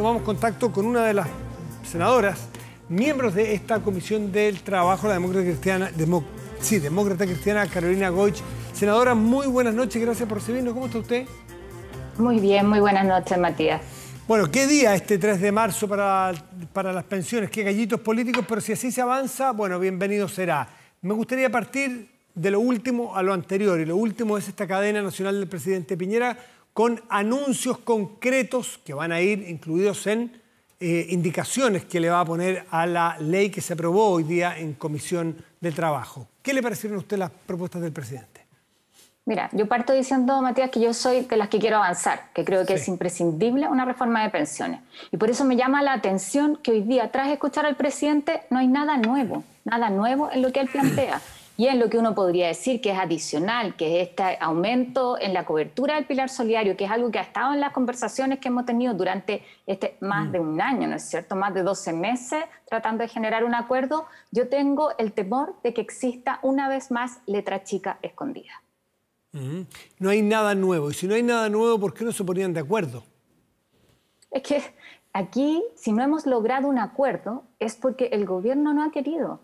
tomamos contacto con una de las senadoras, miembros de esta Comisión del Trabajo, la demócrata cristiana, sí, demócrata cristiana Carolina Goich. Senadora, muy buenas noches, gracias por recibirnos. ¿Cómo está usted? Muy bien, muy buenas noches, Matías. Bueno, ¿qué día este 3 de marzo para, para las pensiones? Qué gallitos políticos, pero si así se avanza, bueno, bienvenido será. Me gustaría partir de lo último a lo anterior, y lo último es esta cadena nacional del presidente Piñera con anuncios concretos que van a ir incluidos en eh, indicaciones que le va a poner a la ley que se aprobó hoy día en Comisión de Trabajo. ¿Qué le parecieron a usted las propuestas del presidente? Mira, yo parto diciendo, Matías, que yo soy de las que quiero avanzar, que creo que es imprescindible una reforma de pensiones. Y por eso me llama la atención que hoy día, tras escuchar al presidente, no hay nada nuevo, nada nuevo en lo que él plantea y es lo que uno podría decir que es adicional, que es este aumento en la cobertura del pilar solidario, que es algo que ha estado en las conversaciones que hemos tenido durante este más de mm. un año, ¿no es cierto? Más de 12 meses tratando de generar un acuerdo. Yo tengo el temor de que exista una vez más letra chica escondida. Mm. No hay nada nuevo. Y si no hay nada nuevo, ¿por qué no se ponían de acuerdo? Es que aquí, si no hemos logrado un acuerdo, es porque el gobierno no ha querido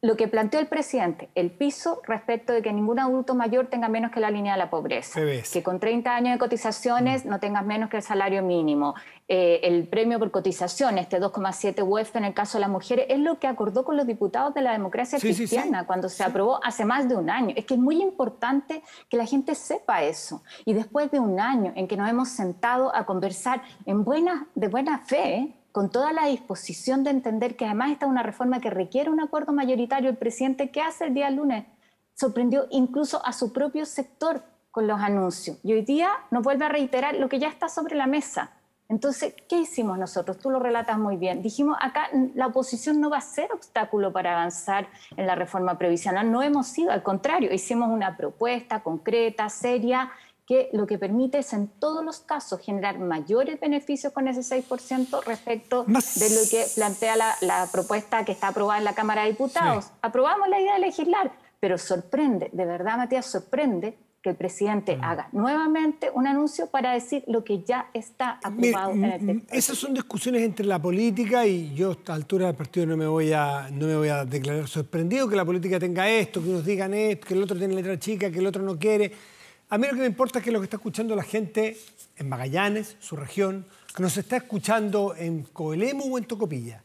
lo que planteó el presidente, el piso respecto de que ningún adulto mayor tenga menos que la línea de la pobreza, que con 30 años de cotizaciones mm. no tengas menos que el salario mínimo, eh, el premio por cotizaciones este 2,7 UF en el caso de las mujeres, es lo que acordó con los diputados de la democracia cristiana cuando se aprobó hace más de un año. Es que es muy importante que la gente sepa eso. Y después de un año en que nos hemos sentado a conversar en buena, de buena fe, con toda la disposición de entender que además esta es una reforma que requiere un acuerdo mayoritario, el presidente, ¿qué hace el día lunes? Sorprendió incluso a su propio sector con los anuncios. Y hoy día nos vuelve a reiterar lo que ya está sobre la mesa. Entonces, ¿qué hicimos nosotros? Tú lo relatas muy bien. Dijimos, acá la oposición no va a ser obstáculo para avanzar en la reforma previsional. No hemos sido, al contrario, hicimos una propuesta concreta, seria, que lo que permite es en todos los casos generar mayores beneficios con ese 6% respecto de lo que plantea la, propuesta que está aprobada en la Cámara de Diputados. Aprobamos la idea de legislar, pero sorprende, de verdad Matías, sorprende que el presidente haga nuevamente un anuncio para decir lo que ya está aprobado en el mm, mm, texto. Esas son discusiones entre la política y yo a esta altura del partido no me voy a, no me voy a declarar sorprendido que la política tenga esto, que nos digan esto, que el otro tiene letra chica, que el otro no quiere. A mí lo que me importa es que lo que está escuchando la gente en Magallanes, su región, que nos está escuchando en Coelemo o en Tocopilla.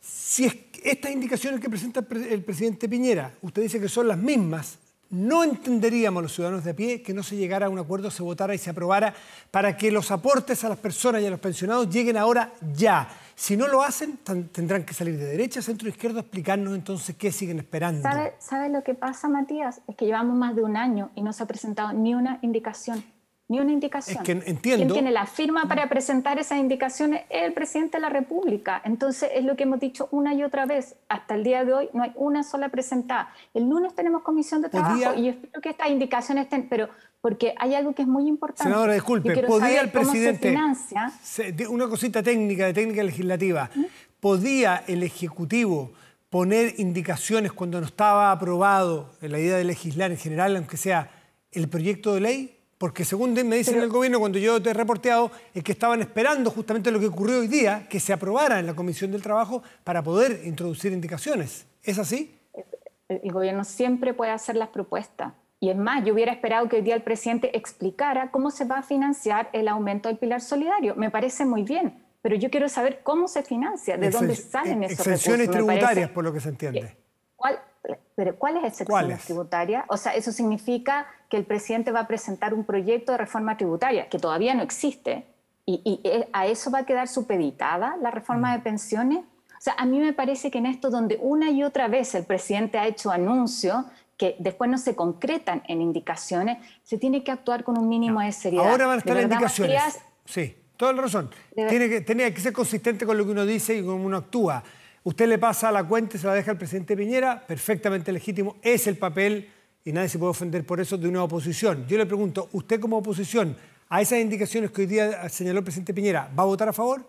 Si estas indicaciones que presenta el presidente Piñera, usted dice que son las mismas no entenderíamos los ciudadanos de a pie que no se llegara a un acuerdo, se votara y se aprobara para que los aportes a las personas y a los pensionados lleguen ahora ya. Si no lo hacen, tendrán que salir de derecha, centro, e izquierda, explicarnos entonces qué siguen esperando. ¿Sabes lo que pasa, Matías? Es que llevamos más de un año y no se ha presentado ni una indicación ni una indicación. Es que entiendo. Quien tiene la firma para presentar esas indicaciones es el presidente de la República. Entonces, es lo que hemos dicho una y otra vez. Hasta el día de hoy no hay una sola presentada. El lunes tenemos comisión de trabajo y espero que estas indicaciones estén. Pero porque hay algo que es muy importante. Senadora, disculpe, ¿podía el presidente. Se una cosita técnica, de técnica legislativa. ¿Podía el Ejecutivo poner indicaciones cuando no estaba aprobado la idea de legislar en general, aunque sea el proyecto de ley? Porque según me dicen el gobierno, cuando yo te he reporteado, es que estaban esperando justamente lo que ocurrió hoy día, que se aprobara en la Comisión del Trabajo para poder introducir indicaciones. ¿Es así? El gobierno siempre puede hacer las propuestas. Y es más, yo hubiera esperado que hoy día el presidente explicara cómo se va a financiar el aumento del pilar solidario. Me parece muy bien, pero yo quiero saber cómo se financia, de dónde salen eh, esos recursos. Exenciones tributarias, por lo que se entiende. Eh, ¿Cuál, ¿Pero cuáles exenciones tributaria? O sea, eso significa que el presidente va a presentar un proyecto de reforma tributaria, que todavía no existe, y, eh, a eso va a quedar supeditada la reforma de mm. pensiones. O sea, a mí me parece que en esto donde una y otra vez el presidente ha hecho anuncio que después no se concretan en indicaciones, se tiene que actuar con un mínimo de seriedad. Ahora van a estar las indicaciones. sí, toda la razón. Tiene que, tenía que ser consistente con lo que uno dice y con cómo uno actúa. Usted le pasa la cuenta y se la deja al presidente Piñera, perfectamente legítimo. Es el papel y nadie se puede ofender por eso de una oposición. Yo le pregunto, ¿usted como oposición a esas indicaciones que hoy día señaló el presidente Piñera, ¿va a votar a favor?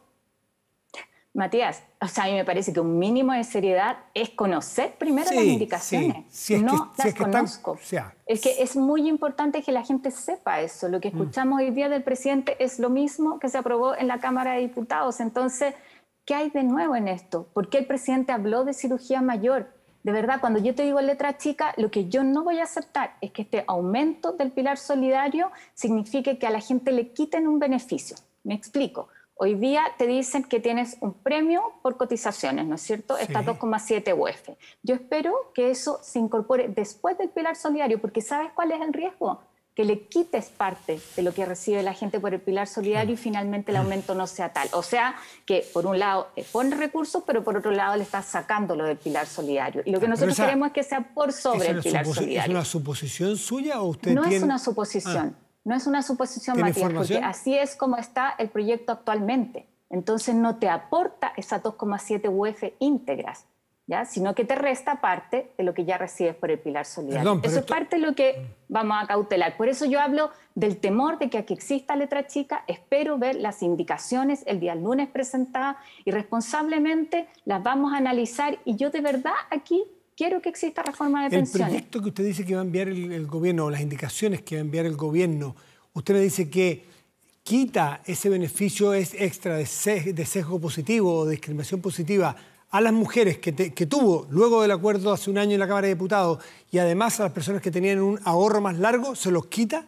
Matías, o sea, a mí me parece que un mínimo de seriedad es conocer primero las indicaciones. Si no que, las es que conozco. es que es muy importante que la gente sepa eso. Lo que mm. escuchamos hoy día del presidente es lo mismo que se aprobó en la Cámara de Diputados. Entonces, ¿qué hay de nuevo en esto? ¿Por qué el presidente habló de cirugía mayor? De verdad, cuando yo te digo letra chica, lo que yo no voy a aceptar es que este aumento del pilar solidario signifique que a la gente le quiten un beneficio. Me explico. Hoy día te dicen que tienes un premio por cotizaciones, ¿no es cierto? Está 2,7 UF. Yo espero que eso se incorpore después del pilar solidario, porque ¿sabes cuál es el riesgo? que le quites parte de lo que recibe la gente por el pilar solidario y finalmente el aumento no sea tal. O sea, que por un lado pone recursos, pero por otro lado le estás lo del pilar solidario. Y lo que nosotros queremos es que sea por sobre el pilar solidario. ¿Es una suposición suya o usted No es una suposición, ah. no es una suposición, Matías, porque así es como está el proyecto actualmente. Entonces no te aporta esas 2,7 UF íntegras sino que te resta parte de lo que ya recibes por el pilar solidario. eso es parte de lo que vamos a cautelar. Por eso yo hablo del temor de que aquí exista letra chica. Espero ver las indicaciones el día lunes presentadas y responsablemente las vamos a analizar. Y yo de verdad aquí quiero que exista reforma de pensiones. El proyecto que usted dice que va a enviar el, gobierno, o las indicaciones que va a enviar el gobierno, usted me dice que quita ese beneficio es extra de sesgo positivo o discriminación positiva a las mujeres que, tuvo luego del acuerdo hace un año en la Cámara de Diputados y además a las personas que tenían un ahorro más largo, ¿se los quita?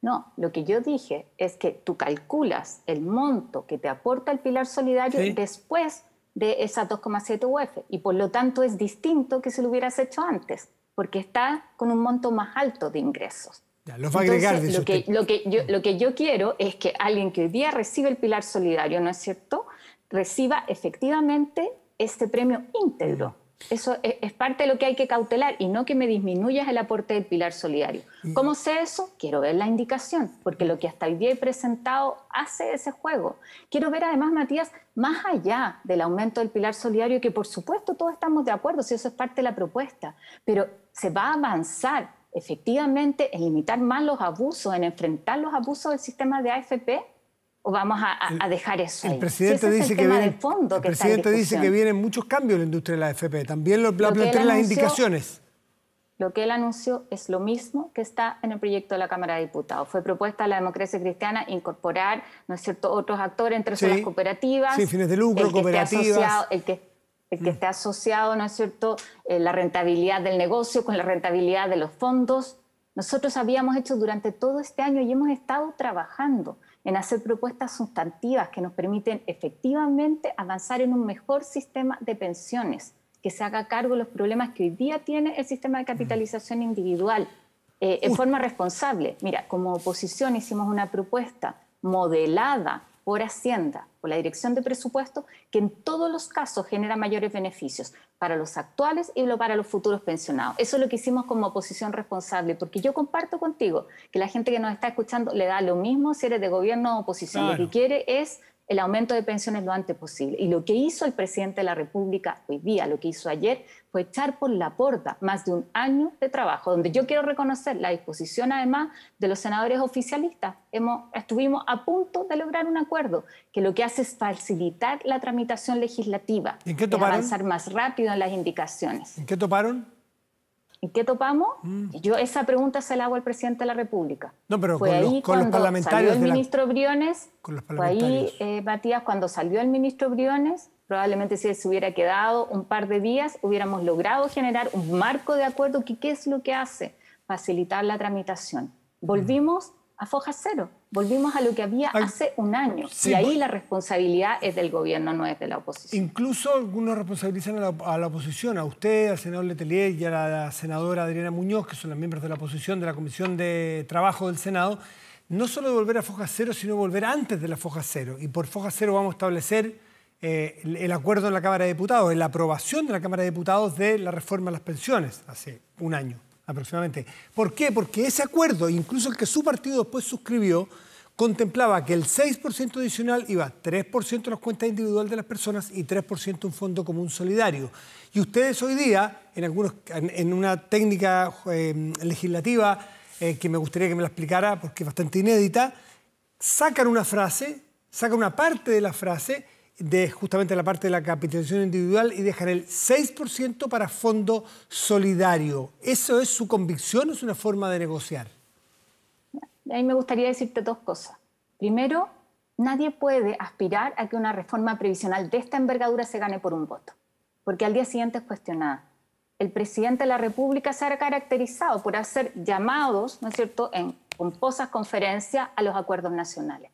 No, lo que yo dije es que tú calculas el monto que te aporta el pilar solidario después de esa 2,7 UF y por lo tanto es distinto que si lo hubieras hecho antes, porque está con un monto más alto de ingresos. lo, que, lo, que yo, lo que yo quiero es que alguien que hoy día recibe el pilar solidario, ¿no es cierto?, reciba efectivamente este premio íntegro. Eso es, parte de lo que hay que cautelar y no que me disminuyas el aporte del pilar solidario. Mm. ¿Cómo sé eso? Quiero ver la indicación, porque lo que hasta el día he presentado hace ese juego. Quiero ver además, Matías, más allá del aumento del pilar solidario, que por supuesto todos estamos de acuerdo, si eso es parte de la propuesta, pero se va a avanzar efectivamente en limitar más los abusos, en enfrentar los abusos del sistema de AFP o vamos a, dejar eso el presidente dice el que presidente dice que vienen muchos cambios en la industria de la AFP también lo, plantean las indicaciones lo que él anunció es lo mismo que está en el proyecto de la Cámara de Diputados. Fue propuesta a la democracia cristiana incorporar, ¿no es cierto?, otros actores, entre sus las cooperativas. Sí, fines de lucro, cooperativas. el que, mm. esté asociado, ¿no es cierto?, eh, la rentabilidad del negocio con la rentabilidad de los fondos. Nosotros habíamos hecho durante todo este año y hemos estado trabajando en hacer propuestas sustantivas que nos permiten efectivamente avanzar en un mejor sistema de pensiones, que se haga cargo de los problemas que hoy día tiene el sistema de mm. capitalización individual eh, en forma responsable. Mira, como oposición hicimos una propuesta modelada por Hacienda, por la Dirección de presupuesto, que en todos los casos genera mayores beneficios para los actuales y para los futuros pensionados. Eso es lo que hicimos como oposición responsable, porque yo comparto contigo que la gente que nos está escuchando le da lo mismo si eres de gobierno o oposición. Lo que quiere es el aumento de pensiones lo antes posible. Y lo que hizo el presidente de la República hoy día, lo que hizo ayer, fue echar por la puerta más de un año de trabajo, donde yo quiero reconocer la disposición además de los senadores oficialistas. estuvimos a punto de lograr un acuerdo que lo que hace es facilitar la tramitación legislativa, ¿En qué toparon? avanzar más rápido en las indicaciones. ¿En qué toparon? ¿Y qué topamos? Mm. Yo esa pregunta se la hago al presidente de la República. No, pero fue con, ahí con parlamentarios. Salió el ministro Briones, con los fue ahí, eh, Matías, cuando salió el ministro Briones, probablemente si se hubiera quedado un par de días, hubiéramos logrado generar un marco de acuerdo que qué es lo que hace facilitar la tramitación. Mm. Volvimos a foja cero. Volvimos a lo que había hace un año. y ahí la responsabilidad es del gobierno, no es de la oposición. Incluso algunos responsabilizan a la, oposición, a usted, al senador Letelier y a la senadora Adriana Muñoz, que son las miembros de la oposición de la Comisión de Trabajo del Senado, no solo de volver a foja cero, sino de volver antes de la foja cero. Y por foja cero vamos a establecer eh, el acuerdo en la Cámara de Diputados, la aprobación de la Cámara de Diputados de la reforma a las pensiones hace un año aproximadamente. ¿Por qué? Porque ese acuerdo, incluso el que su partido después suscribió, contemplaba que el 6% adicional iba 3% a las cuentas individuales de las personas y 3% a un fondo común solidario. Y ustedes hoy día, en, algunos, en una técnica eh, legislativa eh, que me gustaría que me la explicara porque es bastante inédita, sacan una frase, sacan una parte de la frase de justamente la parte de la capitalización individual y dejar el 6% para fondo solidario. ¿Eso es su convicción o es una forma de negociar? A mí me gustaría decirte dos cosas. Primero, nadie puede aspirar a que una reforma previsional de esta envergadura se gane por un voto, porque al día siguiente es cuestionada. El presidente de la República se ha caracterizado por hacer llamados, ¿no es cierto?, en pomposas conferencias a los acuerdos nacionales.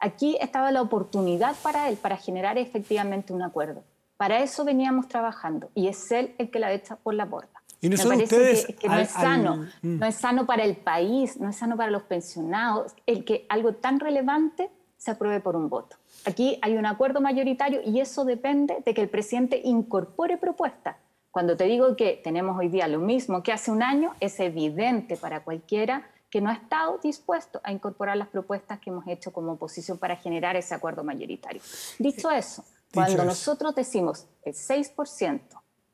Aquí estaba la oportunidad para él, para generar efectivamente un acuerdo. Para eso veníamos trabajando y es él el que la echa por la borda. Y no es sano, mm. no es sano para el país, no es sano para los pensionados, el que algo tan relevante se apruebe por un voto. Aquí hay un acuerdo mayoritario y eso depende de que el presidente incorpore propuestas. Cuando te digo que tenemos hoy día lo mismo que hace un año, es evidente para cualquiera que no ha estado dispuesto a incorporar las propuestas que hemos hecho como oposición para generar ese acuerdo mayoritario. Dicho eso, cuando nosotros decimos el 6%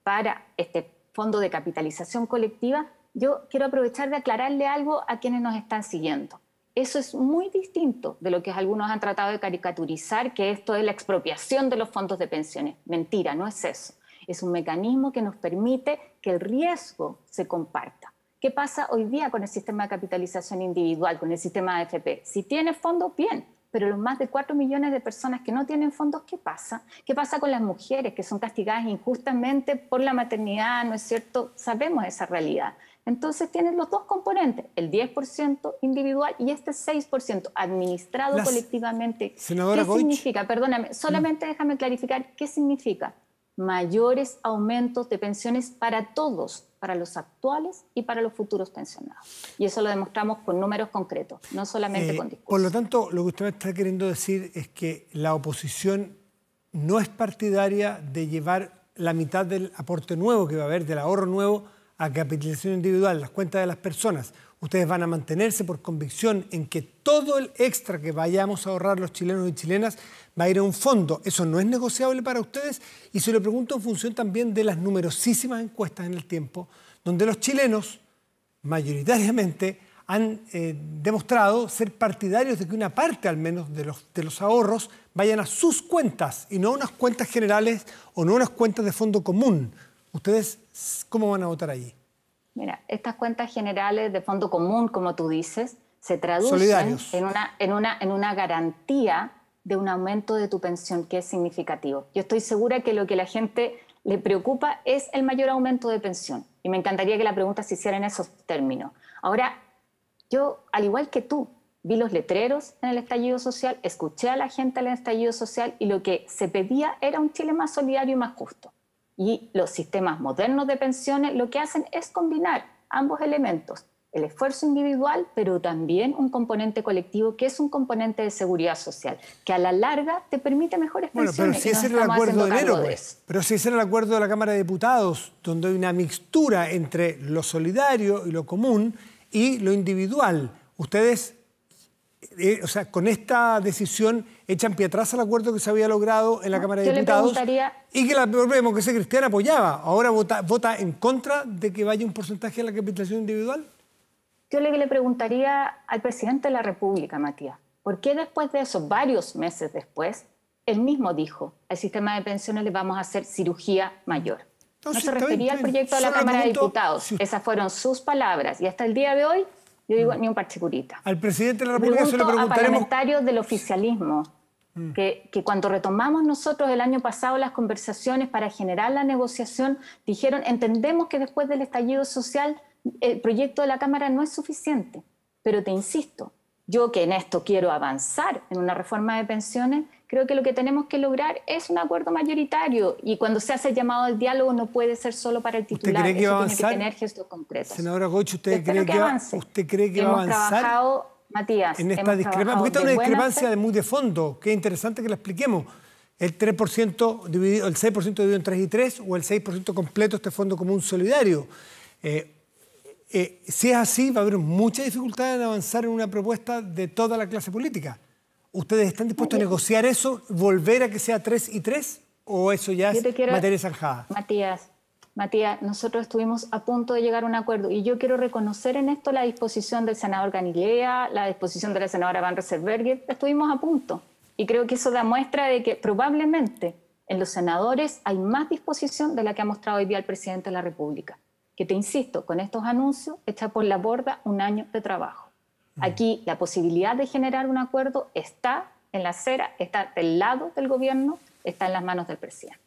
para este fondo de capitalización colectiva, yo quiero aprovechar de aclararle algo a quienes nos están siguiendo. Eso es muy distinto de lo que algunos han tratado de caricaturizar, que esto es la expropiación de los fondos de pensiones. Mentira, no es eso. Es un mecanismo que nos permite que el riesgo se comparta. ¿Qué pasa hoy día con el sistema de capitalización individual, con el sistema AFP? Si tiene fondos, bien, pero los más de 4 millones de personas que no tienen fondos, ¿qué pasa? ¿Qué pasa con las mujeres que son castigadas injustamente por la maternidad? ¿No es cierto? Sabemos esa realidad. Entonces tienen los dos componentes, el 10% individual y este 6% administrado colectivamente. Senadora ¿Qué significa? Perdóname, mm. solamente déjame clarificar qué significa mayores aumentos de pensiones para todos, para los actuales y para los futuros pensionados. Y eso lo demostramos con números concretos, no solamente eh, con discursos. Por lo tanto, lo que usted me está queriendo decir es que la oposición no es partidaria de llevar la mitad del aporte nuevo que va a haber, del ahorro nuevo, a capitalización individual, las cuentas de las personas. Ustedes van a mantenerse por convicción en que todo el extra que vayamos a ahorrar los chilenos y chilenas va a ir a un fondo. Eso no es negociable para ustedes y se lo pregunto en función también de las numerosísimas encuestas en el tiempo, donde los chilenos mayoritariamente han eh, demostrado ser partidarios de que una parte al menos de los, de los ahorros vayan a sus cuentas y no a unas cuentas generales o no a unas cuentas de fondo común. ¿Ustedes cómo van a votar allí? Mira, estas cuentas generales de fondo común, como tú dices, se traducen en una, en, una, en una garantía de un aumento de tu pensión que es significativo. Yo estoy segura que lo que la gente le preocupa es el mayor aumento de pensión. Y me encantaría que la pregunta se hiciera en esos términos. Ahora, yo, al igual que tú, vi los letreros en el estallido social, escuché a la gente en el estallido social y lo que se pedía era un Chile más solidario y más justo. Y los sistemas modernos de pensiones lo que hacen es combinar ambos elementos, el esfuerzo individual, pero también un componente colectivo que es un componente de seguridad social, que a la larga te permite mejores bueno, pensiones. Pero si es el acuerdo de enero, pero si el acuerdo de la Cámara de Diputados, donde hay una mixtura entre lo solidario y lo común y lo individual. Ustedes o sea, con esta decisión echan pie atrás al acuerdo que se había logrado en la ah, Cámara de Diputados y que la propia democracia cristiana apoyaba. Ahora vota, en contra de que vaya un porcentaje a la capitalización individual. Yo le, preguntaría al presidente de la República, Matías, ¿por qué después de eso, varios meses después, él mismo dijo, al sistema de pensiones le vamos a hacer cirugía mayor? No, se refería al proyecto de la Cámara de Diputados. Esas fueron sus palabras. Y hasta el día de hoy yo digo, mm. ni un parche Al presidente de la República se lo preguntaremos... a parlamentarios del oficialismo, mm. Mm. que, cuando retomamos nosotros el año pasado las conversaciones para generar la negociación, dijeron, entendemos que después del estallido social el proyecto de la Cámara no es suficiente, pero te insisto, yo que en esto quiero avanzar en una reforma de pensiones, Creo que lo que tenemos que lograr es un acuerdo mayoritario y cuando se hace llamado al diálogo no puede ser solo para el titular. ¿Usted que avanzar? que tener gestos concretos. Senadora ¿usted, cree que, va, ¿usted cree que a avanzar? Matías, en esta discrepancia, porque esta es una discrepancia de muy de fondo, qué interesante que la expliquemos. El 3% dividido, el 6% dividido en 3 y 3 o el 6% completo este fondo común solidario. Eh, eh, si es así, va a haber mucha dificultad en avanzar en una propuesta de toda la clase política. ¿Ustedes están dispuestos a negociar eso, volver a que sea 3 y 3? ¿O eso ya es materia zanjada? Matías, Matías, nosotros estuvimos a punto de llegar a un acuerdo y yo quiero reconocer en esto la disposición del senador Ganilea, la disposición de la senadora Van Resserberg. estuvimos a punto. Y creo que eso da muestra de que probablemente en los senadores hay más disposición de la que ha mostrado hoy día el presidente de la República, que te insisto, con estos anuncios está por la borda un año de trabajo. Aquí la posibilidad de generar un acuerdo está en la acera, está del lado del gobierno, está en las manos del presidente.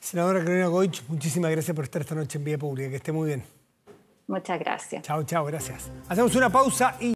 Senadora Carolina Goich, muchísimas gracias por estar esta noche en Vía Pública. Que esté muy bien. Muchas gracias. Chao, chao, gracias. Hacemos una pausa y...